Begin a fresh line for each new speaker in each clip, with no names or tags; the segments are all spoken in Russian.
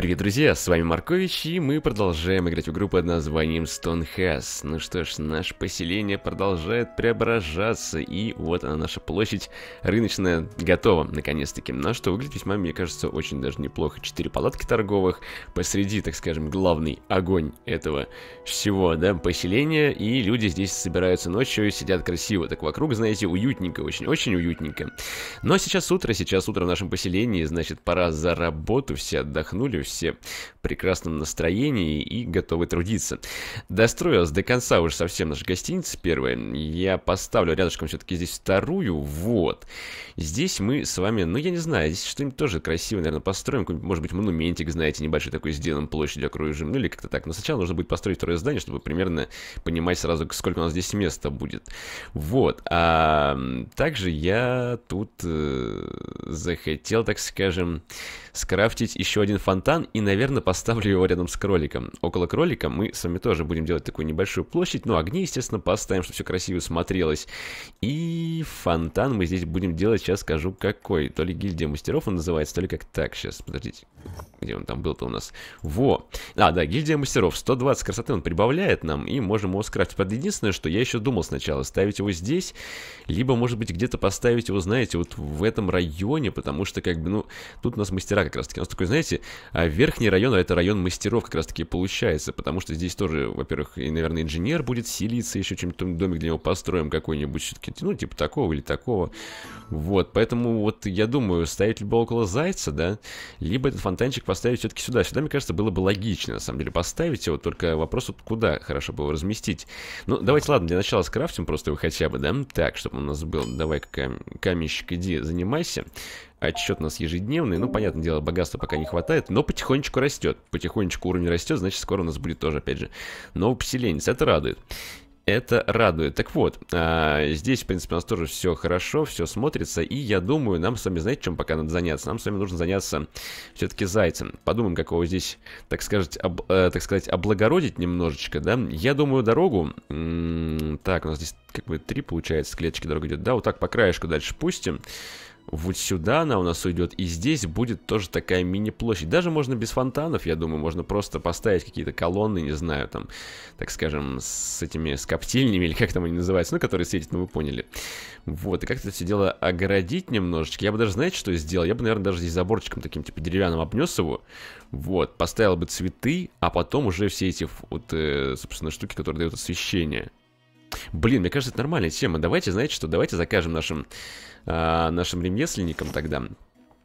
Привет, друзья, с вами Маркович, и мы продолжаем играть в игру под названием Stonehouse. Ну что ж, наше поселение продолжает преображаться, и вот она, наша площадь рыночная, готова, наконец-таки. На что выглядит весьма, мне кажется, очень даже неплохо. Четыре палатки торговых, посреди, так скажем, главный огонь этого всего, да, поселения, и люди здесь собираются ночью, сидят красиво, так вокруг, знаете, уютненько, очень-очень уютненько. Но сейчас утро, сейчас утро в нашем поселении, значит, пора за работу, все отдохнули, все в прекрасном настроении и готовы трудиться. Достроилась до конца уже совсем наша гостиница первая. Я поставлю рядышком все-таки здесь вторую. Вот. Здесь мы с вами, ну я не знаю, здесь что-нибудь тоже красиво, наверное, построим. Может быть, монументик, знаете, небольшой такой сделаем площадью окружим. Ну или как-то так. Но сначала нужно будет построить второе здание, чтобы примерно понимать сразу, сколько у нас здесь места будет. Вот. А также я тут э, захотел, так скажем, скрафтить еще один фонтан диван и, наверное, поставлю его рядом с кроликом. Около кролика мы с вами тоже будем делать такую небольшую площадь, но ну, огни, естественно, поставим, чтобы все красиво смотрелось. И фонтан мы здесь будем делать, сейчас скажу какой. То ли гильдия мастеров он называется, то ли как так, сейчас, подождите. Где он там был-то у нас? Во! А, да, гильдия мастеров. 120 красоты он прибавляет нам, и можем его скрафтить. Под единственное, что я еще думал сначала, ставить его здесь, либо, может быть, где-то поставить его, знаете, вот в этом районе, потому что, как бы, ну, тут у нас мастера как раз-таки. У нас такой, знаете, а, верхний район, а это район мастеров как раз-таки получается, потому что здесь тоже, во-первых, и, наверное, инженер будет селиться, еще чем-то домик для него построим какой-нибудь, все-таки, ну, типа такого или такого. Вот, поэтому вот я думаю, ставить либо около Зайца, да, либо этот фонтанчик поставить все-таки сюда. Сюда, мне кажется, было бы логично, на самом деле, поставить его, только вопрос вот куда хорошо было разместить. Ну, давайте, ладно, для начала скрафтим просто его хотя бы, да? Так, чтобы у нас был, давай-ка, каменщик, иди, занимайся отчет у нас ежедневный. Ну, понятное дело, богатства пока не хватает, но потихонечку растет. Потихонечку уровень растет, значит, скоро у нас будет тоже, опять же, новый поселенец. Это радует. Это радует. Так вот, а, здесь, в принципе, у нас тоже все хорошо, все смотрится. И я думаю, нам с вами, знаете, чем пока надо заняться? Нам с вами нужно заняться все-таки зайцем. Подумаем, как его здесь, так сказать, об, э, так сказать, облагородить немножечко, да? Я думаю, дорогу... так, у нас здесь как бы три, получается, клеточки дорога идет. Да, вот так по краешку дальше пустим вот сюда она у нас уйдет, и здесь будет тоже такая мини-площадь. Даже можно без фонтанов, я думаю, можно просто поставить какие-то колонны, не знаю, там, так скажем, с этими, скоптильнями или как там они называются, ну, которые светят, ну, вы поняли. Вот, и как-то это все дело огородить немножечко. Я бы даже, знаете, что сделал? Я бы, наверное, даже здесь заборчиком таким, типа, деревянным обнес его, вот, поставил бы цветы, а потом уже все эти, вот, э, собственно, штуки, которые дают освещение. Блин, мне кажется, это нормальная тема. Давайте, знаете что, давайте закажем нашим а, нашим ремесленником тогда.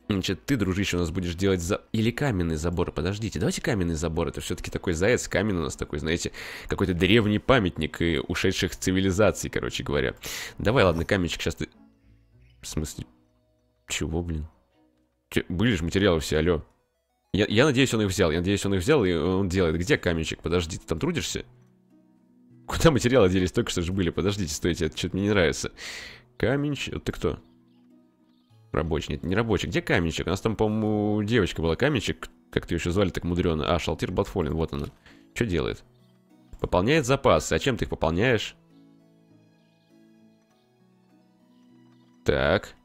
Значит, ты, дружище, у нас будешь делать за... Или каменный забор, подождите, давайте каменный забор, это все-таки такой заяц, камень у нас такой, знаете, какой-то древний памятник и ушедших цивилизаций, короче говоря. Давай, ладно, каменчик, сейчас ты... В смысле? Чего, блин? Че, были же материалы все, алло. Я, я надеюсь, он их взял, я надеюсь, он их взял и он делает. Где каменчик? Подожди, ты там трудишься? Куда материалы делись? Только что же были, подождите, стойте, это что-то мне не нравится. Каменщик. Ты кто? Рабочий. Нет, не рабочий. Где каменщик? У нас там, по-моему, девочка была. Каменщик, как ты еще звали так мудрено. А, Шалтир Батфолин. Вот она. Что делает? Пополняет запасы. А чем ты их пополняешь? Так.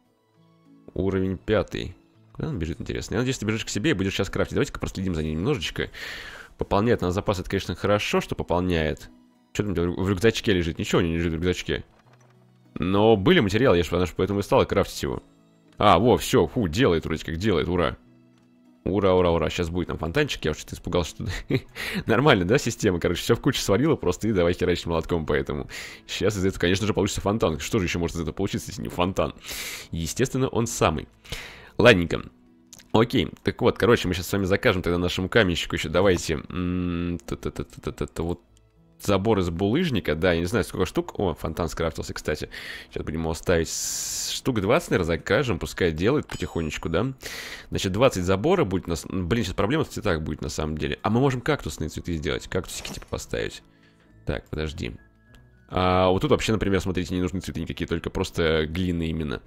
Уровень пятый. Куда он бежит, интересно? Я надеюсь, ты бежишь к себе и будешь сейчас крафтить. Давайте-ка проследим за ней немножечко. Пополняет на запасы, это, конечно, хорошо, что пополняет. Что там в рюкзачке лежит? Ничего у нее не лежит в рюкзачке. Но были материалы, я же потому поэтому и стал крафтить его. А, во, все, фу, делает вроде как делает, ура. Ура, ура, ура, сейчас будет там фонтанчик, я что-то испугался, что... Нормально, да, система, короче, все в кучу сварила просто и давай херачить молотком, поэтому... Сейчас из этого, конечно же, получится фонтан. Что же еще может из этого получиться, если не фонтан? Естественно, он самый. Ладненько. Окей, так вот, короче, мы сейчас с вами закажем тогда нашему каменщику еще, давайте, вот забор из булыжника, да, я не знаю, сколько штук. О, фонтан скрафтился, кстати. Сейчас будем его ставить штук 20, наверное, закажем, пускай делает потихонечку, да. Значит, 20 забора будет у нас... Блин, сейчас проблема в цветах будет на самом деле. А мы можем кактусные цветы сделать, кактусики типа поставить. Так, подожди. А вот тут вообще, например, смотрите, не нужны цветы никакие, только просто глины именно.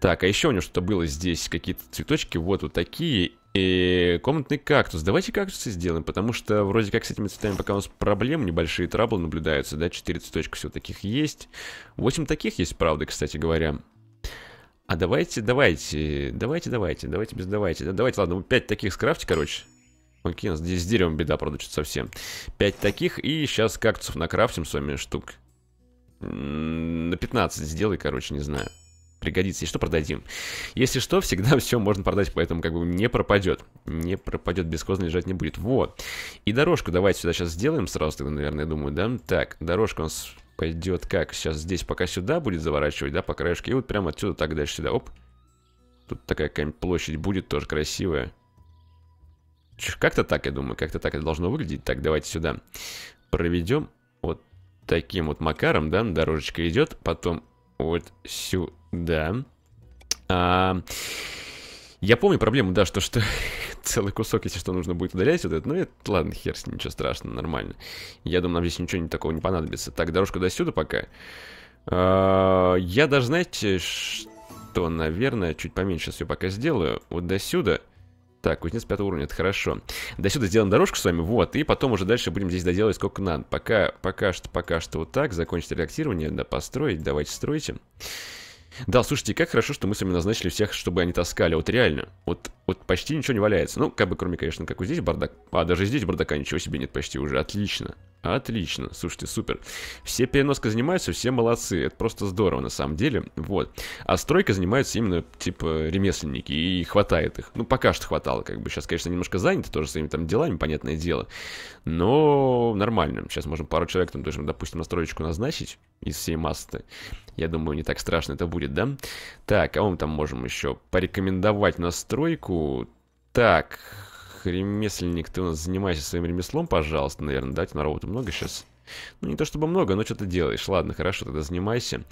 Так, а еще у него что-то было здесь, какие-то цветочки, вот вот такие, и комнатный кактус. Давайте кактусы сделаем, потому что вроде как с этими цветами пока у нас проблемы, небольшие траблы наблюдаются, да, 4 цветочка все таких есть. 8 таких есть, правда, кстати говоря. А давайте, давайте, давайте, давайте, давайте без давайте. Да, давайте, ладно, 5 таких скрафте, короче. Окей, у нас здесь с деревом беда, правда, что совсем. 5 таких, и сейчас кактусов накрафтим с вами штук. На 15 сделай, короче, не знаю пригодится, если что, продадим. Если что, всегда все можно продать, поэтому как бы не пропадет. Не пропадет, бескозно лежать не будет. Вот. И дорожку давайте сюда сейчас сделаем сразу, тогда, наверное, думаю, да? Так, дорожка у нас пойдет как? Сейчас здесь пока сюда будет заворачивать, да, по краешке. И вот прямо отсюда так дальше сюда, оп. Тут такая какая-нибудь площадь будет тоже красивая. Как-то так, я думаю, как-то так это должно выглядеть. Так, давайте сюда проведем. Вот таким вот макаром, да, дорожечка идет. Потом вот сюда. А, я помню проблему, да, что, что целый кусок, если что, нужно будет удалять вот этот. Ну, это, ладно, хер с ним, ничего страшного, нормально. Я думаю, нам здесь ничего не такого не понадобится. Так, дорожка до сюда пока. А, я даже, знаете, что, наверное, чуть поменьше все пока сделаю. Вот до сюда. Так, кузнец пятого уровня, это хорошо. До сюда сделаем дорожку с вами, вот, и потом уже дальше будем здесь доделать сколько надо. Пока, пока что, пока что вот так, закончить реактирование, да, построить, давайте стройте. Да, слушайте, как хорошо, что мы с вами назначили всех, чтобы они таскали. Вот реально. Вот, вот почти ничего не валяется. Ну, как бы, кроме, конечно, как у здесь бардак. А, даже здесь бардака ничего себе нет почти уже. Отлично. Отлично. Слушайте, супер. Все переноска занимаются, все молодцы. Это просто здорово на самом деле. Вот. А стройка занимаются именно, типа, ремесленники. И хватает их. Ну, пока что хватало, как бы. Сейчас, конечно, немножко заняты тоже своими там делами, понятное дело. Но нормально. Сейчас можем пару человек там, тоже, допустим, на строечку назначить из всей массы. Я думаю, не так страшно это будет, да? Так, а мы там можем еще порекомендовать настройку. Так, ремесленник, ты у нас занимайся своим ремеслом, пожалуйста, наверное, да? на работу много сейчас? Ну, не то чтобы много, но что-то делаешь. Ладно, хорошо, тогда занимайся.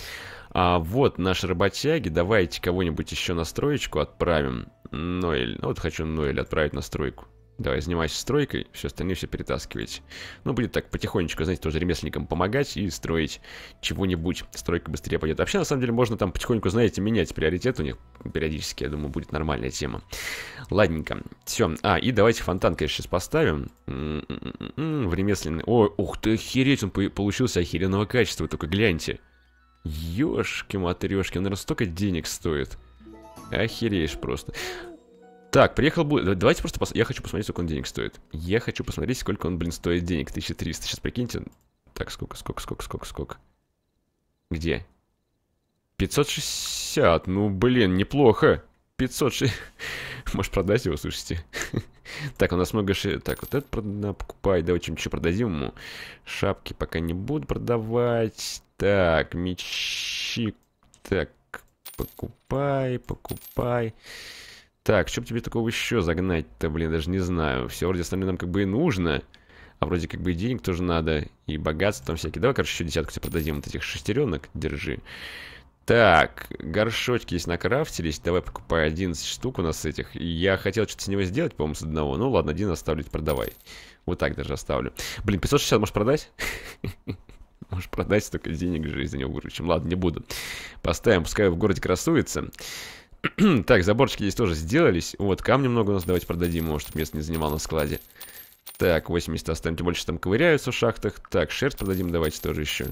А вот наши работяги. Давайте кого-нибудь еще на отправим. Ноэль. Ну, вот хочу Ноэль отправить настройку. Давай, занимайся стройкой, все остальные все перетаскивайте. Ну, будет так потихонечку, знаете, тоже ремесленникам помогать и строить чего-нибудь. Стройка быстрее пойдет. Вообще, на самом деле, можно там потихоньку, знаете, менять приоритет у них периодически. Я думаю, будет нормальная тема. Ладненько. Все. А, и давайте фонтан, конечно, сейчас поставим. М -м -м в ремесленный... О, ух ты, охереть, он получился охеренного качества, только гляньте. Ёшки-матрёшки, он, наверное, столько денег стоит. Охереешь просто. Так, приехал будет... Давайте просто... Пос... Я хочу посмотреть, сколько он денег стоит. Я хочу посмотреть, сколько он, блин, стоит денег. 1300. Сейчас прикиньте. Так, сколько, сколько, сколько, сколько, сколько. Где? 560. Ну, блин, неплохо. 560. Может, продать его, слушайте. так, у нас много... Ши... Так, вот это продано, покупать. Да, очень что продадим ему. Шапки пока не буду продавать. Так, мечи... Так, покупай, покупай. Так, что бы тебе такого еще загнать-то, блин, даже не знаю. Все вроде остальное нам как бы и нужно. А вроде как бы и денег тоже надо, и богатство там всякие. Давай, короче, еще десятку тебе продадим вот этих шестеренок. Держи. Так, горшочки здесь накрафтились. Давай покупай 11 штук у нас этих. Я хотел что-то с него сделать, по-моему, с одного. Ну ладно, один оставлю, продавай. Вот так даже оставлю. Блин, 560 можешь продать? Можешь продать, столько денег же из-за него выручим. Ладно, не буду. Поставим, пускай в городе красуется. так, заборчики здесь тоже сделались. Вот, камни много у нас, давайте продадим его, чтобы место не занимал на складе. Так, 80 оставим, тем больше там ковыряются в шахтах. Так, шерсть продадим, давайте тоже еще.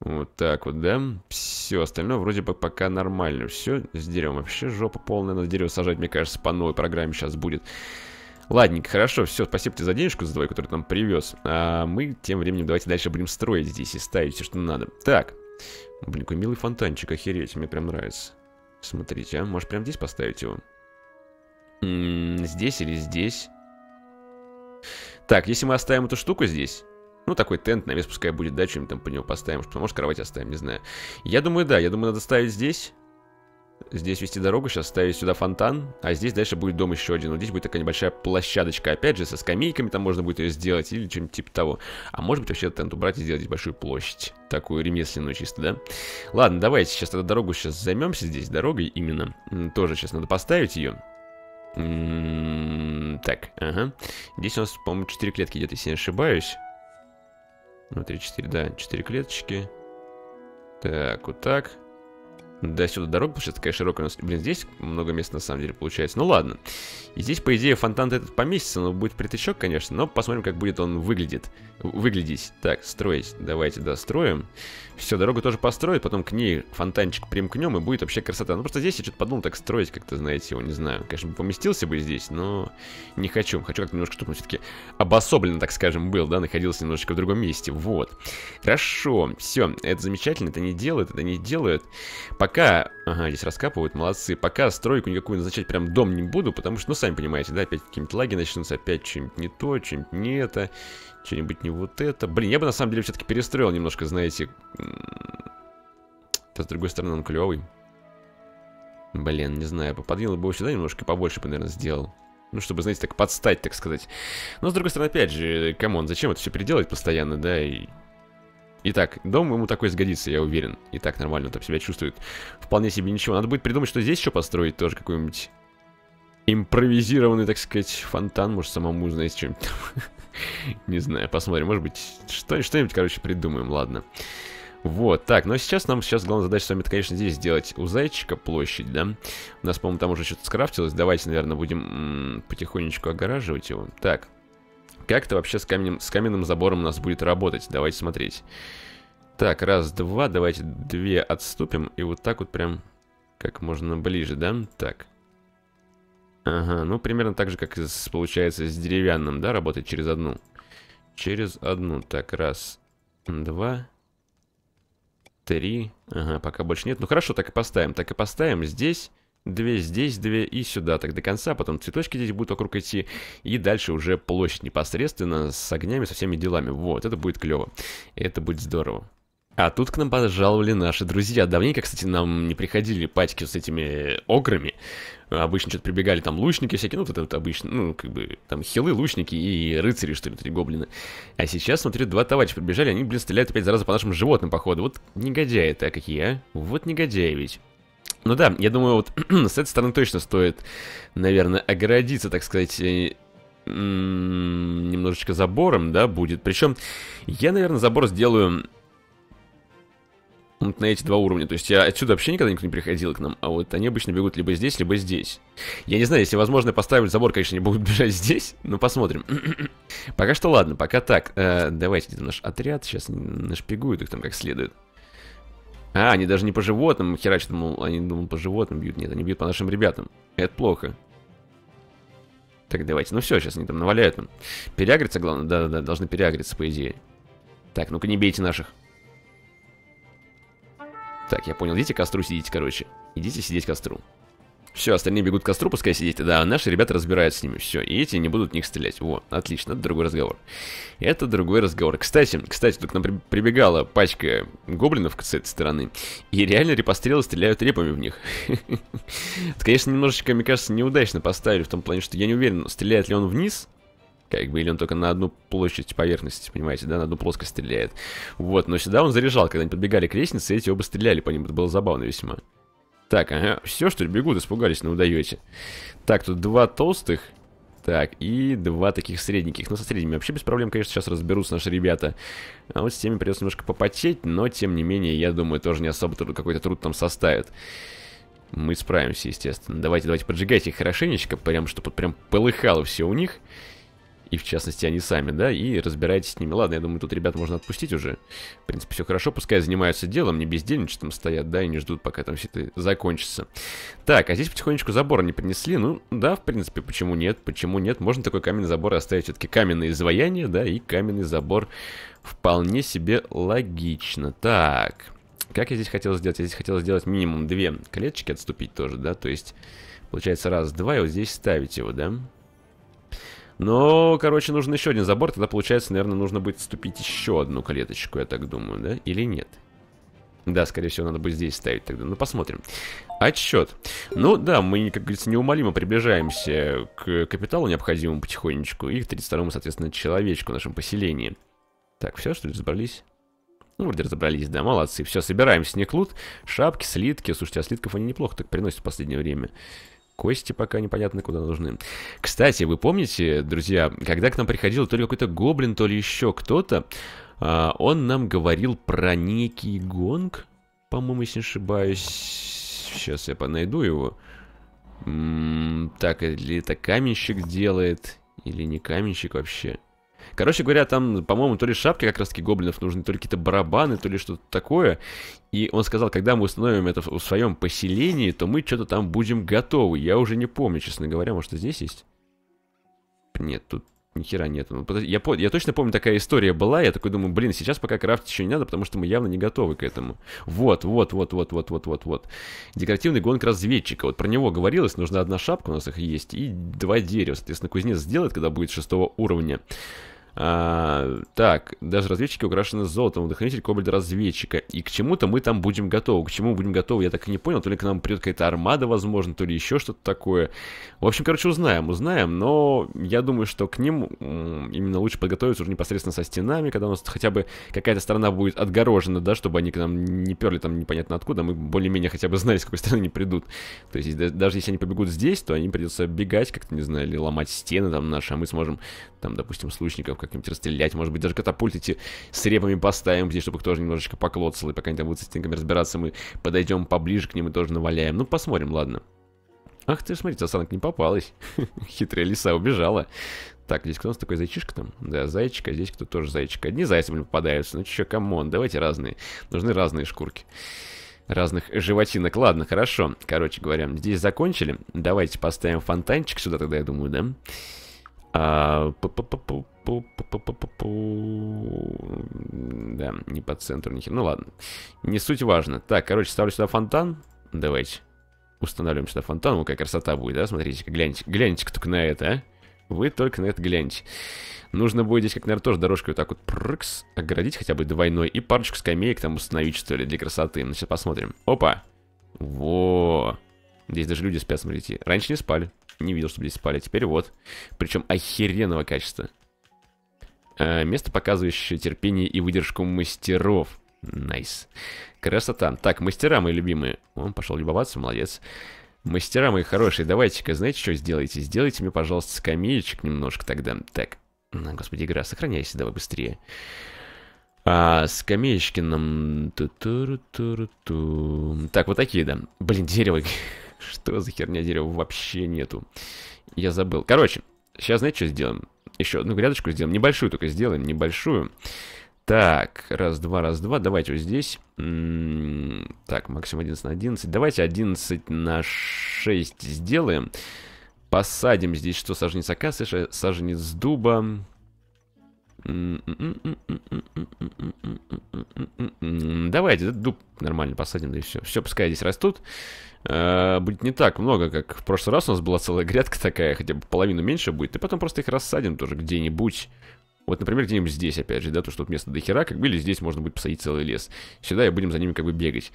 Вот так вот, да? Все остальное вроде бы пока нормально. Все, с деревом вообще жопа полная. Надо дерево сажать, мне кажется, по новой программе сейчас будет. Ладненько, хорошо, все, спасибо тебе за денежку, за твою, которую ты нам привез. А мы тем временем давайте дальше будем строить здесь и ставить все, что надо. Так, блин, какой милый фонтанчик, охереть, мне прям нравится. Смотрите, а может прям здесь поставить его? М -м, здесь или здесь? Так, если мы оставим эту штуку здесь... Ну, такой тент, навес пускай будет, да, что-нибудь там по нему поставим, что может кровать оставим, не знаю. Я думаю, да, я думаю, надо ставить здесь здесь вести дорогу, сейчас ставить сюда фонтан, а здесь дальше будет дом еще один. Вот здесь будет такая небольшая площадочка, опять же, со скамейками там можно будет ее сделать или чем-то типа того. А может быть вообще тент убрать и сделать здесь большую площадь, такую ремесленную чисто, да? Ладно, давайте сейчас эту дорогу сейчас займемся здесь, дорогой именно. Тоже сейчас надо поставить ее. так, ага. Здесь у нас, по-моему, 4 клетки идет, если не ошибаюсь. Ну, 3-4, да, 4 клеточки. Так, вот так до сюда дорога, получается, такая широкая Блин, здесь много мест на самом деле получается. Ну ладно. И здесь, по идее, фонтан этот поместится, но будет притычок, конечно. Но посмотрим, как будет он выглядит. Выглядеть. Так, строить. Давайте достроим. Все, дорогу тоже построить, потом к ней фонтанчик примкнем, и будет вообще красота. Ну просто здесь я что-то подумал так строить как-то, знаете, его, не знаю. Конечно, поместился бы здесь, но не хочу. Хочу как-то немножко, чтобы он все-таки обособленно, так скажем, был, да, находился немножечко в другом месте. Вот. Хорошо. Все, это замечательно, это не делает, это не делает. Пока пока... Ага, здесь раскапывают, молодцы. Пока стройку никакую назначать прям дом не буду, потому что, ну, сами понимаете, да, опять какие-нибудь лаги начнутся, опять что-нибудь не то, что-нибудь не это, что-нибудь не вот это. Блин, я бы на самом деле все-таки перестроил немножко, знаете... Это с другой стороны он клевый. Блин, не знаю, подвинул бы его сюда немножко, побольше бы, наверное, сделал. Ну, чтобы, знаете, так подстать, так сказать. Но, с другой стороны, опять же, камон, зачем это все переделать постоянно, да, и Итак, дом ему такой сгодится, я уверен. И так нормально он там себя чувствует. Вполне себе ничего. Надо будет придумать, что здесь еще построить тоже какую-нибудь импровизированный, так сказать, фонтан. Может, самому, знаете, чем. нибудь Не знаю, посмотрим. Может быть, что-нибудь, короче, придумаем, ладно. Вот, так, но ну, а сейчас нам сейчас главная задача с вами, это, конечно, здесь сделать у зайчика площадь, да? У нас, по-моему, там уже что-то скрафтилось. Давайте, наверное, будем потихонечку огораживать его. Так, как это вообще с, каменным, с каменным забором у нас будет работать? Давайте смотреть. Так, раз, два, давайте две отступим. И вот так вот прям как можно ближе, да? Так. Ага, ну примерно так же, как с, получается с деревянным, да, работать через одну. Через одну. Так, раз, два, три. Ага, пока больше нет. Ну хорошо, так и поставим. Так и поставим здесь две здесь, две и сюда, так до конца, потом цветочки здесь будут вокруг идти, и дальше уже площадь непосредственно с огнями, со всеми делами. Вот, это будет клево, это будет здорово. А тут к нам пожаловали наши друзья. Давненько, кстати, нам не приходили патики с этими ограми. Обычно что-то прибегали там лучники всякие, ну, вот это вот обычно, ну, как бы, там хилы, лучники и рыцари, что ли, три гоблина. А сейчас, смотрю, два товарища прибежали, они, блин, стреляют опять зараза по нашим животным, походу. Вот негодяи-то какие, а? Вот негодяи ведь. Ну да, я думаю, вот с этой стороны точно стоит, наверное, огородиться, так сказать, э, немножечко забором, да, будет. Причем я, наверное, забор сделаю вот на эти два уровня. То есть я отсюда вообще никогда никто не приходил к нам, а вот они обычно бегут либо здесь, либо здесь. Я не знаю, если возможно поставить забор, конечно, они будут бежать здесь, но посмотрим. пока что ладно, пока так. Э, давайте наш отряд сейчас нашпигуют их там как следует. А, они даже не по животным херачат, думал, они думают по животным бьют. Нет, они бьют по нашим ребятам. Это плохо. Так, давайте. Ну все, сейчас они там наваляют нам. Переагриться, главное. Да-да-да, должны переагриться, по идее. Так, ну-ка не бейте наших. Так, я понял. Идите к костру сидите, короче. Идите сидеть к костру. Все, остальные бегут к костру, пускай сидите. Да, а наши ребята разбирают с ними. Все, и эти не будут в них стрелять. Во, отлично, это другой разговор. Это другой разговор. Кстати, кстати, тут к нам при прибегала пачка гоблинов с этой стороны. И реально репострелы стреляют репами в них. Это, конечно, немножечко, мне кажется, неудачно поставили в том плане, что я не уверен, стреляет ли он вниз, как бы, или он только на одну площадь поверхности, понимаете, да, на одну плоскость стреляет. Вот, но сюда он заряжал, когда они подбегали к лестнице, эти оба стреляли по ним, это было забавно весьма. Так, ага, все, что ли, бегут, испугались, но ну, удаете. Так, тут два толстых. Так, и два таких средненьких. Ну, со средними вообще без проблем, конечно, сейчас разберутся наши ребята. А вот с теми придется немножко попотеть, но, тем не менее, я думаю, тоже не особо какой-то труд там составит. Мы справимся, естественно. Давайте, давайте, поджигайте их хорошенечко, прям, чтобы прям полыхало все у них и в частности они сами, да, и разбирайтесь с ними. Ладно, я думаю, тут ребят можно отпустить уже. В принципе, все хорошо, пускай занимаются делом, не там стоят, да, и не ждут, пока там все это закончится. Так, а здесь потихонечку забор не принесли, ну, да, в принципе, почему нет, почему нет, можно такой каменный забор оставить, все-таки каменное изваяние, да, и каменный забор вполне себе логично. Так, как я здесь хотел сделать? Я здесь хотел сделать минимум две клеточки отступить тоже, да, то есть, получается, раз, два, и вот здесь ставить его, да. Но, короче, нужен еще один забор. Тогда, получается, наверное, нужно будет вступить еще одну клеточку, я так думаю, да? Или нет? Да, скорее всего, надо будет здесь ставить тогда. Ну, посмотрим. Отсчет. Ну, да, мы, как говорится, неумолимо приближаемся к капиталу необходимому потихонечку и к 32-му, соответственно, человечку в нашем поселении. Так, все, что ли, разобрались? Ну, вроде разобрались, да, молодцы. Все, собираем снег лут, шапки, слитки. Слушайте, а слитков они неплохо так приносят в последнее время. Кости пока непонятно куда нужны. Кстати, вы помните, друзья, когда к нам приходил то ли какой-то гоблин, то ли еще кто-то, а, он нам говорил про некий гонг, по-моему, если не ошибаюсь. Сейчас я понайду его. так, или это каменщик делает, или не каменщик вообще. Короче говоря, там, по-моему, то ли шапки как раз-таки гоблинов нужны, то ли какие-то барабаны, то ли что-то такое. И он сказал, когда мы установим это в своем поселении, то мы что-то там будем готовы. Я уже не помню, честно говоря, может, здесь есть? Нет, тут ни хера нет. Ну, я, я точно помню, такая история была. Я такой думаю, блин, сейчас пока крафтить еще не надо, потому что мы явно не готовы к этому. Вот, вот, вот, вот, вот, вот, вот, вот. Декоративный гонг разведчика. Вот про него говорилось. Нужна одна шапка, у нас их есть, и два дерева. Соответственно, кузнец сделает, когда будет шестого уровня. А, так, даже разведчики украшены золотом, вдохновитель кобальда разведчика. И к чему-то мы там будем готовы. К чему будем готовы, я так и не понял. То ли к нам придет какая-то армада, возможно, то ли еще что-то такое. В общем, короче, узнаем, узнаем. Но я думаю, что к ним именно лучше подготовиться уже непосредственно со стенами, когда у нас хотя бы какая-то сторона будет отгорожена, да, чтобы они к нам не перли там непонятно откуда. Мы более-менее хотя бы знали, с какой стороны они придут. То есть, даже если они побегут здесь, то они придется бегать как-то, не знаю, или ломать стены там наши, а мы сможем там, допустим, с лучников как-нибудь расстрелять, может быть, даже катапульт эти с репами поставим, где чтобы их тоже немножечко поклоцало, и пока они там будут с стенками разбираться, мы подойдем поближе к ним и тоже наваляем. Ну, посмотрим, ладно. Ах ты, смотри, сосанок не попалась. Хитрая лиса убежала. Так, здесь кто у нас такой зайчишка там? Да, зайчик, а здесь кто тоже зайчик. Одни зайцы, блин, попадаются. Ну чё, камон, давайте разные. Нужны разные шкурки. Разных животинок. Ладно, хорошо. Короче говоря, здесь закончили. Давайте поставим фонтанчик сюда тогда, я думаю, да? да, не по центру, ни Ну ладно. Не суть важно. Так, короче, ставлю сюда фонтан. Давайте. Устанавливаем сюда фонтан. Вот какая красота будет, да? смотрите гляньте. Гляньте-ка только на это, а. Вы только на это гляньте. Нужно будет здесь, как, наверное, тоже дорожкой вот так вот прыкс оградить хотя бы двойной. И парочку скамеек там установить, что ли, для красоты. Ну, сейчас посмотрим. Опа. Во. Здесь даже люди спят, смотрите. Раньше не спали. Не видел, чтобы здесь спали. Теперь вот. Причем охеренного качества. Э, место, показывающее терпение и выдержку мастеров. Найс. Красота. Так, мастера, мои любимые. Он пошел любоваться, молодец. Мастера мои хорошие, давайте-ка, знаете, что сделайте? Сделайте мне, пожалуйста, скамеечек немножко тогда. Так, господи, игра, сохраняйся, давай быстрее. А, скамеечки нам... Ту -ту -ту -ту -ту. Так, вот такие, да. Блин, дерево... Что за херня дерева вообще нету? Я забыл. Короче, сейчас знаете, что сделаем? Еще одну грядочку сделаем. Небольшую только сделаем, небольшую. Так, раз, два, раз, два. Давайте вот здесь. М-м-м, так, максимум 11 на 11. Давайте 11 на 6 сделаем. Посадим здесь что? Саженец акации, саженец дуба. Давайте этот дуб нормально посадим, да и все. Все, пускай здесь растут. будет не так много, как в прошлый раз у нас была целая грядка такая, хотя бы половину меньше будет. И потом просто их рассадим тоже где-нибудь. Вот, например, где-нибудь здесь, опять же, да, то, что тут место до хера, как были, здесь можно будет посадить целый лес. Сюда и будем за ними как бы бегать.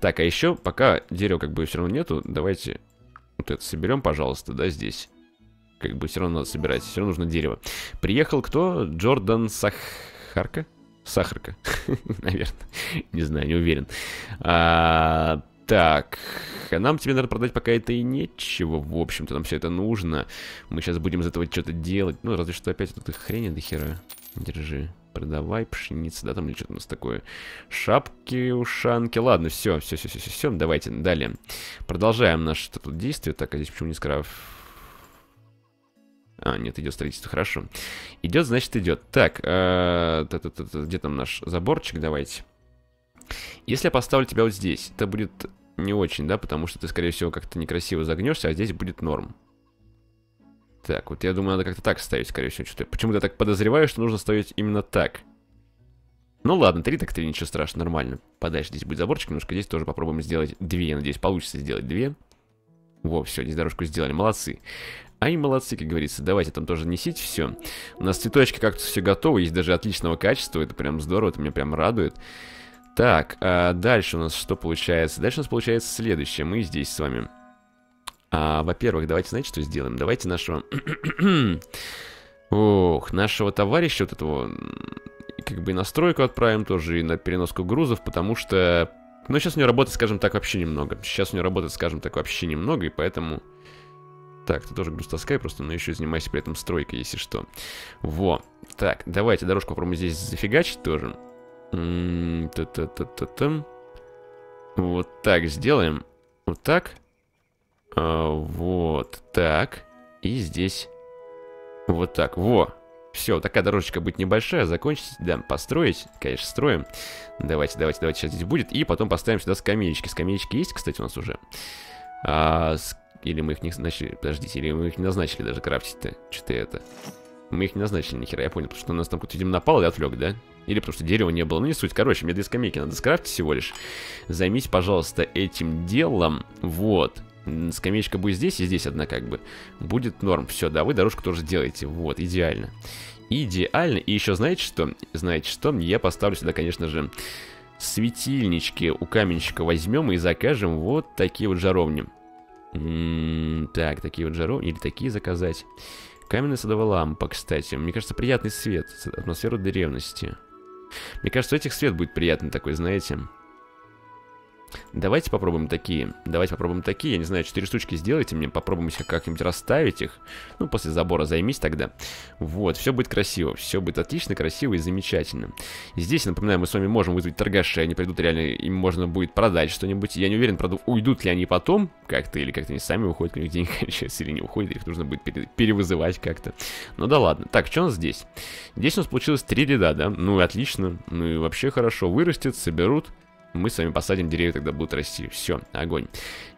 Так, а еще, пока дерева как бы все равно нету, давайте вот это соберем, пожалуйста, да, здесь как бы все равно надо собирать, все равно нужно дерево. Приехал кто? Джордан Сахарка? Сахарка, наверное. Не знаю, не уверен. А, так, а нам тебе надо продать пока это и нечего, в общем-то, нам все это нужно. Мы сейчас будем из этого что-то делать. Ну, разве что опять вот эта хрень до хера. Держи. Продавай пшеница, да, там или что-то у нас такое. Шапки, ушанки. Ладно, все, все, все, все, все, все. Давайте далее. Продолжаем наше тут действие. Так, а здесь почему не скрафт? А, нет, идет строительство, хорошо. Идет, значит, идет. Так, э, т -т -т где там наш заборчик, давайте. Если я поставлю тебя вот здесь, это будет не очень, да, потому что ты, скорее всего, как-то некрасиво загнешься, а здесь будет норм. Так, вот я думаю, надо как-то так ставить, скорее всего, что-то. Почему-то я так подозреваю, что нужно ставить именно так. Ну ладно, три, так три ничего страшного, нормально. Подальше здесь будет заборчик немножко, здесь тоже попробуем сделать две, я надеюсь, получится сделать 2. Во, все, здесь дорожку сделали, молодцы. Они молодцы, как говорится. Давайте там тоже несите все. У нас цветочки как-то все готовы, Есть даже отличного качества. Это прям здорово. Это меня прям радует. Так, а дальше у нас что получается? Дальше у нас получается следующее. Мы здесь с вами. А, во-первых, давайте, знаете, что сделаем? Давайте нашего... Ох, нашего товарища вот этого... Как бы и на стройку отправим тоже, и на переноску грузов, потому что... Ну, сейчас у него работы, скажем так, вообще немного. Сейчас у него работы, скажем так, вообще немного, и поэтому... Так, ты тоже груз таскай просто, но ну, еще занимайся при этом стройкой, если что. Во. Так, давайте дорожку попробуем здесь зафигачить тоже. Та-та-та-та-та. Вот так сделаем. Вот так. А, вот так. И здесь вот так. Во. Все, такая дорожечка будет небольшая, закончить, да, построить, конечно, строим. Давайте, давайте, давайте, сейчас здесь будет, и потом поставим сюда скамеечки. Скамеечки есть, кстати, у нас уже. А, или мы их не назначили... Подождите, или мы их не назначили даже крафтить-то. Что-то это. Мы их не назначили нихера, я понял. Потому что у нас там кто-то, видимо, напал и отвлек, да? Или потому что дерева не было. Ну, не суть. Короче, мне две скамейки надо скрафтить всего лишь. Займись, пожалуйста, этим делом. Вот. Скамеечка будет здесь и здесь одна как бы. Будет норм. Все, да, вы дорожку тоже делаете. Вот, идеально. Идеально. И еще знаете что? Знаете что? Я поставлю сюда, конечно же, светильнички у каменщика возьмем и закажем вот такие вот жаровни. М -м так, такие вот жару, или такие заказать. Каменная садовая лампа, кстати. Мне кажется, приятный свет, атмосферу древности. Мне кажется, у этих свет будет приятный такой, знаете. Давайте попробуем такие. Давайте попробуем такие. Я не знаю, четыре штучки сделайте мне. Попробуем их как-нибудь расставить их. Ну, после забора займись тогда. Вот, все будет красиво. Все будет отлично, красиво и замечательно. Здесь, напоминаю, мы с вами можем вызвать торгаши. Они придут реально, им можно будет продать что-нибудь. Я не уверен, правда, уйдут ли они потом как-то. Или как-то они сами уходят, у них денег сейчас или не уходят. Их нужно будет пере перевызывать как-то. Ну да ладно. Так, что у нас здесь? Здесь у нас получилось три ряда, да? Ну, отлично. Ну и вообще хорошо. Вырастет, соберут мы с вами посадим деревья, тогда будут расти. Все, огонь.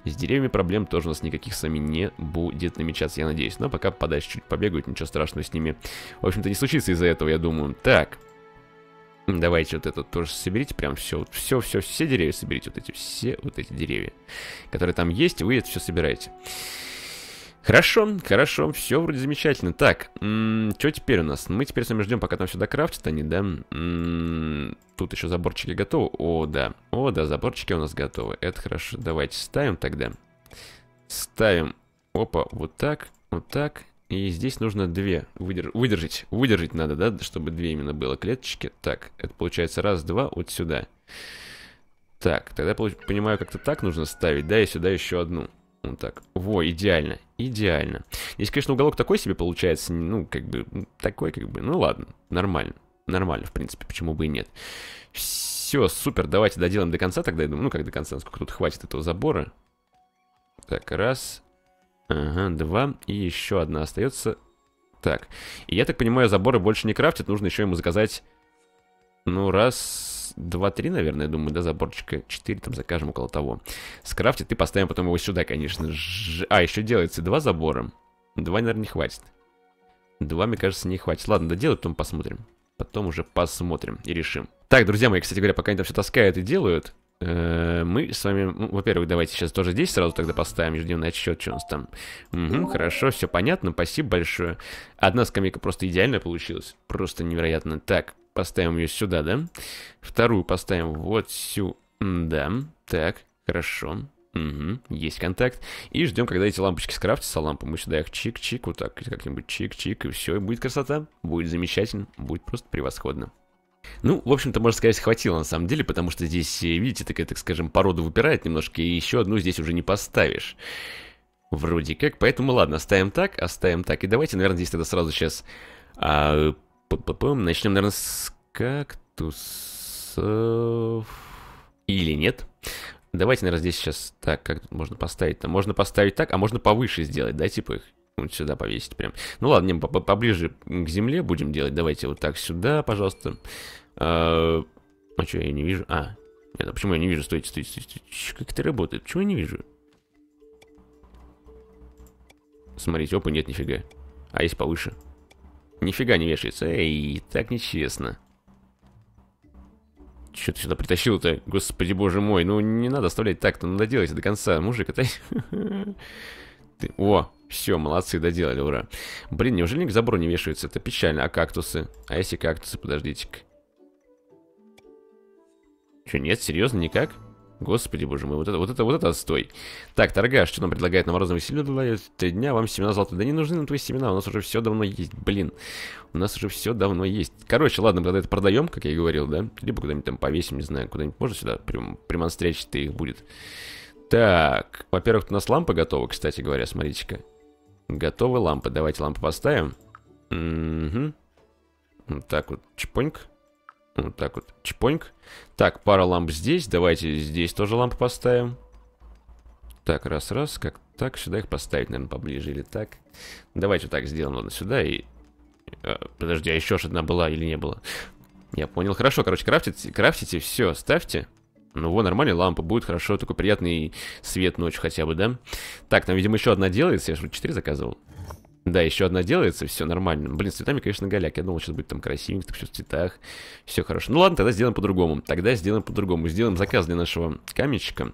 С деревьями проблем тоже у нас никаких с вами не будет намечаться, я надеюсь. Но пока подальше чуть побегают, ничего страшного с ними, в общем-то, не случится из-за этого, я думаю. Так, Давайте вот этот тоже соберите, прям все, все, все, все деревья соберите, вот эти, все вот эти деревья, которые там есть, вы это все собираете. Хорошо, хорошо, все вроде замечательно. Так, что теперь у нас? Мы теперь с вами ждем, пока там сюда крафтят они, да? -м тут еще заборчики готовы. О, да. О, да, заборчики у нас готовы. Это хорошо. Давайте ставим тогда. Ставим. Опа, вот так, вот так. И здесь нужно две выдерж... выдержать. Выдержать надо, да, чтобы две именно было клеточки. Так, это получается раз, два, вот сюда. Так, тогда понимаю, как-то так нужно ставить, да, и сюда еще одну. Вот так. Во, идеально. Идеально. Здесь, конечно, уголок такой себе получается. Ну, как бы, такой, как бы. Ну, ладно. Нормально. Нормально, в принципе. Почему бы и нет. Все, супер. Давайте доделаем до конца тогда. Я думаю, ну, как до конца, насколько тут хватит этого забора. Так, раз. Ага, два. И еще одна остается. Так. И я так понимаю, заборы больше не крафтят. Нужно еще ему заказать... Ну, раз... 2-3, наверное, думаю, да, заборчика. 4 там закажем около того. Скрафтит и поставим потом его сюда, конечно же. А, еще делается два забора. Два, наверное, не хватит. Два, мне кажется, не хватит. Ладно, доделай, потом посмотрим. Потом уже посмотрим и решим. Так, друзья мои, кстати говоря, пока они там все таскают и делают, э, мы с вами, ну, во-первых, давайте сейчас тоже здесь сразу тогда поставим ежедневный отсчет, что у нас там. Угу, хорошо, все понятно, спасибо большое. Одна скамейка просто идеально получилась, просто невероятно. Так, Поставим ее сюда, да? Вторую поставим вот сюда. Так, хорошо. Угу, есть контакт. И ждем, когда эти лампочки скрафтятся. лампу мы сюда их чик-чик, вот так как-нибудь чик-чик, и все, и будет красота. Будет замечательно, будет просто превосходно. Ну, в общем-то, можно сказать, хватило на самом деле, потому что здесь, э, видите, такая, так скажем, порода выпирает немножко, и еще одну здесь уже не поставишь. Вроде как, поэтому ладно, ставим так, оставим так. И давайте, наверное, здесь тогда сразу сейчас а, Начнем, наверное, с кактусов. Или нет. Давайте, наверное, здесь сейчас так, как можно поставить-то? Можно поставить так, а можно повыше сделать, да, типа их вот сюда повесить прям. Ну ладно, не, поближе к земле будем делать. Давайте вот так сюда, пожалуйста. а, а что, я не вижу? А, нет, а почему я не вижу? Стойте, стойте, стойте. Как это работает? Почему я не вижу? Смотрите, опа, нет, нифига. А есть повыше. Нифига не вешается. Эй, так нечестно. Чё ты сюда притащил-то? Господи боже мой, ну не надо оставлять так-то, надо делать до конца. Мужик, это... О, все, молодцы, доделали, ура. Блин, неужели к забору не вешаются? Это печально. А кактусы? А если кактусы? Подождите-ка. Че, нет? Серьезно, никак? Господи, боже мой, вот это, вот это, вот это отстой. Так, торгаш, что нам предлагает? На морозовые сильно дает три дня, вам семена золота? Да не нужны нам твои семена, у нас уже все давно есть, блин. У нас уже все давно есть. Короче, ладно, тогда это продаем, как я и говорил, да? Либо куда-нибудь там повесим, не знаю, куда-нибудь можно сюда прям, примонстрячить-то их будет. Так, во-первых, у нас лампа готова, кстати говоря, смотрите-ка. Готовы лампы, давайте лампы поставим. Угу. Вот так вот, чпоньк. Вот так вот, чпоньк. Так, пара ламп здесь. Давайте здесь тоже лампу поставим. Так, раз-раз, как так. Сюда их поставить, наверное, поближе или так. Давайте вот так сделаем, ладно, сюда и... Э, подожди, а еще же одна была или не было? Я понял. Хорошо, короче, крафтите, крафтите, все, ставьте. Ну вот, нормальная лампа, будет хорошо, такой приятный свет ночью хотя бы, да? Так, там, видимо, еще одна делается, я же 4 заказывал. Да, еще одна делается, все нормально. Блин, с цветами, конечно, голяк. Я думал, сейчас будет там красивенько, все в цветах, все хорошо. Ну ладно, тогда сделаем по-другому. Тогда сделаем по-другому. Сделаем заказ для нашего каменщика.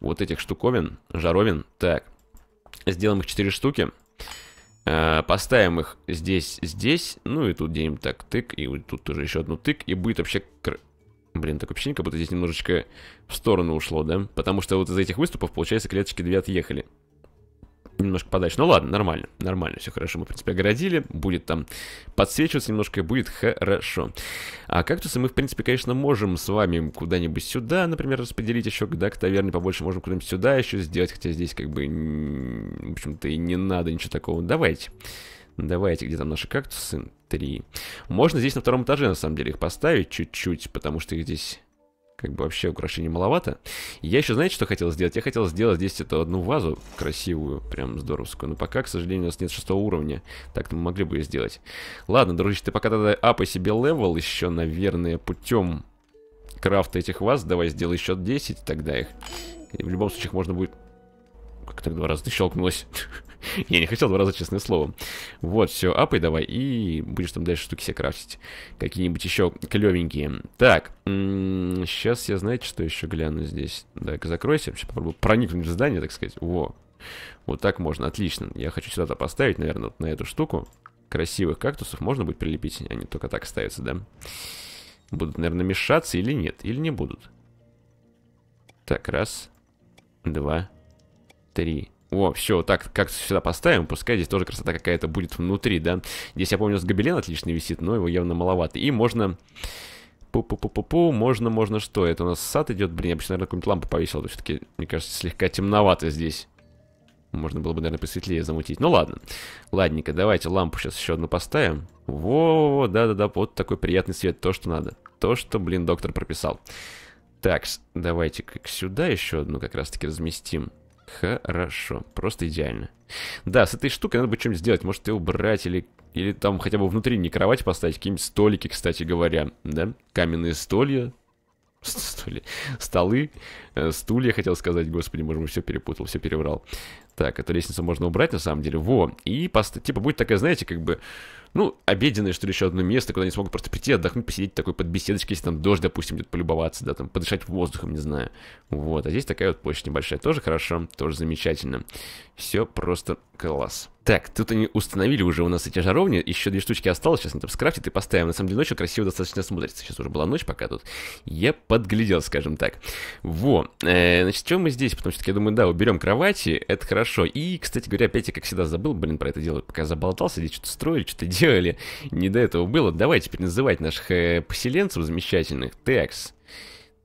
Вот этих штуковин, жаровин. Так, сделаем их 4 штуки. Э, поставим их здесь, здесь. Ну и тут делаем так, тык. И вот тут тоже еще одну тык. И будет вообще... Кр... Блин, такое ощущение, как будто здесь немножечко в сторону ушло, да? Потому что вот из этих выступов, получается, клеточки две отъехали немножко подальше. Ну ладно, нормально, нормально, все хорошо. Мы, в принципе, огородили, будет там подсвечиваться немножко, и будет хорошо. А кактусы мы, в принципе, конечно, можем с вами куда-нибудь сюда, например, распределить еще, да, к таверне побольше, можем куда-нибудь сюда еще сделать, хотя здесь как бы, в общем-то, и не надо ничего такого. Давайте. Давайте, где там наши кактусы? Три. Можно здесь на втором этаже, на самом деле, их поставить чуть-чуть, потому что их здесь как бы вообще украшений маловато. Я еще, знаете, что хотел сделать? Я хотел сделать здесь эту одну вазу красивую, прям здоровскую. Но пока, к сожалению, у нас нет шестого уровня. Так-то мы могли бы ее сделать. Ладно, дружище, ты пока тогда апай себе левел еще, наверное, путем крафта этих ваз. Давай сделай еще 10 тогда их. И в любом случае их можно будет... Как так два раза ты щелкнулась? Я не хотел два раза, честное слово. Вот, все, апай давай, и будешь там дальше штуки себе крафтить. Какие-нибудь еще клевенькие. Так, сейчас я, знаете, что еще гляну здесь? Так, закройся, сейчас попробую проникнуть в здание, так сказать. Во, вот так можно, отлично. Я хочу сюда-то поставить, наверное, вот на эту штуку. Красивых кактусов можно будет прилепить, они только так ставятся, да? Будут, наверное, мешаться или нет, или не будут. Так, раз, два, три, о, все, так, как сюда поставим, пускай здесь тоже красота какая-то будет внутри, да. Здесь, я помню, с гобелен отличный висит, но его явно маловато. И можно... Пу-пу-пу-пу-пу, можно, можно что? Это у нас сад идет, блин, я обычно, наверное, какую-нибудь лампу повесил, все-таки, мне кажется, слегка темновато здесь. Можно было бы, наверное, посветлее замутить. Ну ладно. Ладненько, давайте лампу сейчас еще одну поставим. Во, да-да-да, вот такой приятный свет, то, что надо. То, что, блин, доктор прописал. Так, давайте как сюда еще одну как раз-таки разместим. Хорошо, просто идеально. Да, с этой штукой надо бы что-нибудь сделать. Может, ее убрать или, или там хотя бы внутри не кровать поставить, какие-нибудь столики, кстати говоря, да? Каменные э, стулья, стулья, столы, стулья, хотел сказать, господи, может, все перепутал, все переврал. Так, эту лестницу можно убрать, на самом деле, во, и, типа, будет такая, знаете, как бы, ну, обеденное, что ли, еще одно место, куда они смогут просто прийти, отдохнуть, посидеть такой под беседочкой, если там дождь, допустим, идет полюбоваться, да, там, подышать воздухом, не знаю. Вот, а здесь такая вот площадь небольшая, тоже хорошо, тоже замечательно. Все просто класс. Так, тут они установили уже у нас эти жаровни, еще две штучки осталось, сейчас на там скрафтит и поставим. На самом деле ночью красиво достаточно смотрится, сейчас уже была ночь пока тут. Я подглядел, скажем так. Во, э, значит, что мы здесь, потому что я думаю, да, уберем кровати, это хорошо. И, кстати говоря, опять я, как всегда, забыл, блин, про это дело, пока заболтался, здесь что-то строили, что-то делали, не до этого было. Давай теперь называть наших э, поселенцев замечательных. Текс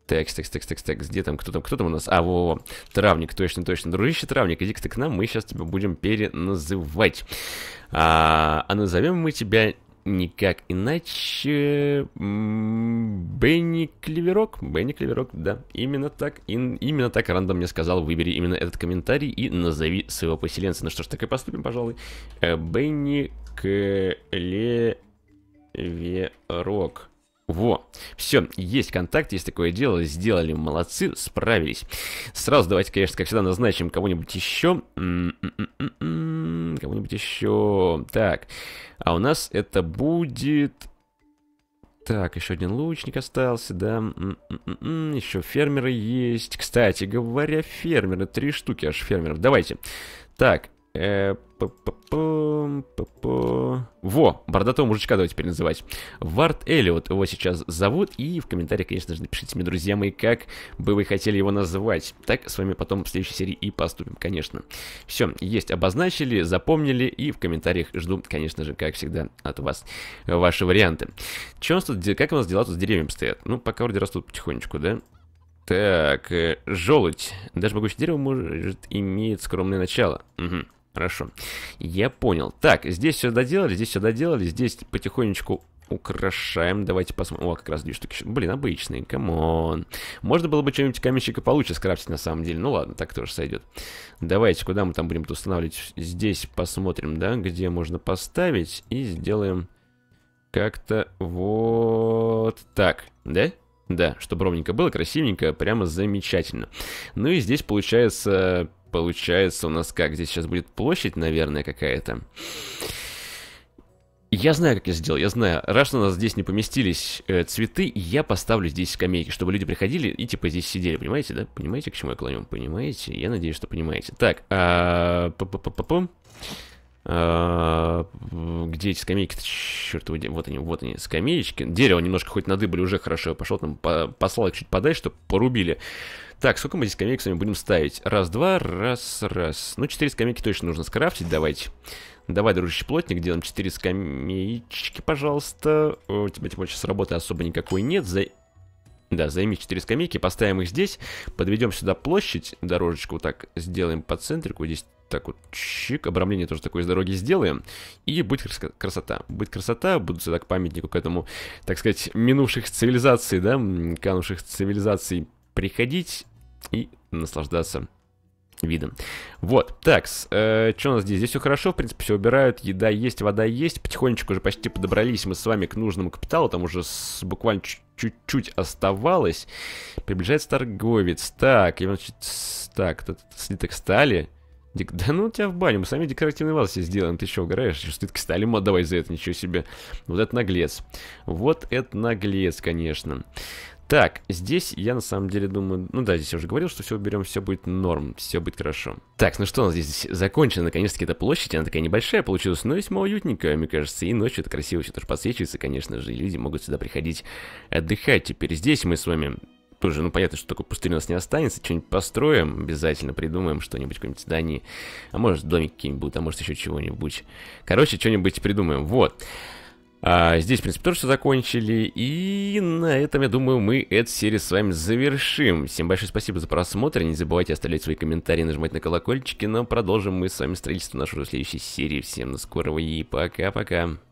так, так, так, так, так. Где там, кто там, кто там у нас? А, во, во, Травник, точно, точно. Дружище, Травник, иди ты к нам, мы сейчас тебя будем переназывать. А, а назовем мы тебя никак иначе. Бенни Клеверок. Бенни Клеверок, да. Именно так. И, именно так рандом мне сказал. Выбери именно этот комментарий и назови своего поселенца. Ну что ж, так и поступим, пожалуй. Э, Бенни Клеверок. Во. Все, есть контакт, есть такое дело, сделали, молодцы, справились. Сразу давайте, конечно, как всегда, назначим кого-нибудь еще. Кого-нибудь еще. Так. А у нас это будет... Так, еще один лучник остался, да. еще фермеры есть. Кстати говоря, фермеры. Три штуки аж фермеров. Давайте. Так, Э, Во, бордатого мужичка давайте теперь называть. Вард Эллиот его сейчас зовут. И в комментариях, конечно же, напишите мне, друзья мои, как бы вы хотели его назвать. Так с вами потом в следующей серии и поступим, конечно. Все, есть, обозначили, запомнили. И в комментариях жду, конечно же, как всегда, от вас ваши варианты. Че у нас тут, как у нас дела тут с деревьями стоят? Ну, пока вроде растут потихонечку, да? Так, э, желудь. Даже могучее дерево может иметь скромное начало. Угу. Хорошо. Я понял. Так, здесь все доделали, здесь все доделали, здесь потихонечку украшаем. Давайте посмотрим. О, как раз две штуки. Блин, обычные, камон. Можно было бы что-нибудь каменщика получше скрафтить на самом деле. Ну ладно, так тоже сойдет. Давайте, куда мы там будем это устанавливать? Здесь посмотрим, да, где можно поставить. И сделаем как-то вот так, да? Да, чтобы ровненько было, красивенько, прямо замечательно. Ну и здесь получается Получается у нас как? Здесь сейчас будет площадь, наверное, какая-то. Я знаю, как я сделал, я знаю. Раз у нас здесь не поместились э, цветы, я поставлю здесь скамейки, чтобы люди приходили и типа здесь сидели. Понимаете, да? Понимаете, к чему я клоню? Понимаете? Я надеюсь, что понимаете. Так, а... а где эти скамейки-то? Черт, вот они, вот они, скамеечки. Дерево немножко хоть надыбали, уже хорошо. Я пошел там, послал их чуть подальше, чтобы порубили. Так, сколько мы здесь скамеек с вами будем ставить? Раз, два, раз, раз. Ну, четыре скамейки точно нужно скрафтить, давайте. Давай, дружище плотник, делаем 4 скамеечки, пожалуйста. У тебя тем типа, сейчас работы особо никакой нет. За... Да, займи 4 скамейки, поставим их здесь. Подведем сюда площадь, дорожечку вот так сделаем по центрику. Здесь так вот, чик, обрамление тоже такое из дороги сделаем. И будет красота. Будет красота, будут сюда к памятнику к этому, так сказать, минувших цивилизаций, да, канувших цивилизаций приходить и наслаждаться видом. Вот, так, э, что у нас здесь? Здесь все хорошо, в принципе, все убирают, еда есть, вода есть, потихонечку уже почти подобрались мы с вами к нужному капиталу, там уже с, буквально чуть-чуть оставалось. Приближается торговец, так, и он, так, тут слиток стали, Дик... Да ну тебя в баню, мы сами декоративные вазы себе сделаем, ты что, угораешь? Что ты стали ему отдавать за это, ничего себе. Вот это наглец. Вот это наглец, конечно. Так, здесь я на самом деле думаю... Ну да, здесь я уже говорил, что все уберем, все будет норм, все будет хорошо. Так, ну что у нас здесь закончено, наконец-таки, эта площадь. Она такая небольшая получилась, но весьма уютненькая, мне кажется. И ночью это красиво все тоже подсвечивается, конечно же. И люди могут сюда приходить отдыхать. Теперь здесь мы с вами тоже, ну, понятно, что такой пустырь у нас не останется, что-нибудь построим, обязательно придумаем что-нибудь, какое-нибудь здание, а может, домики какие-нибудь будут, а может, еще чего-нибудь. Короче, что-нибудь придумаем, Вот. А, здесь, в принципе, тоже все закончили. И на этом, я думаю, мы эту серию с вами завершим. Всем большое спасибо за просмотр. Не забывайте оставлять свои комментарии, нажимать на колокольчики. Но продолжим мы с вами строительство нашей следующей серии. Всем до скорого и пока-пока.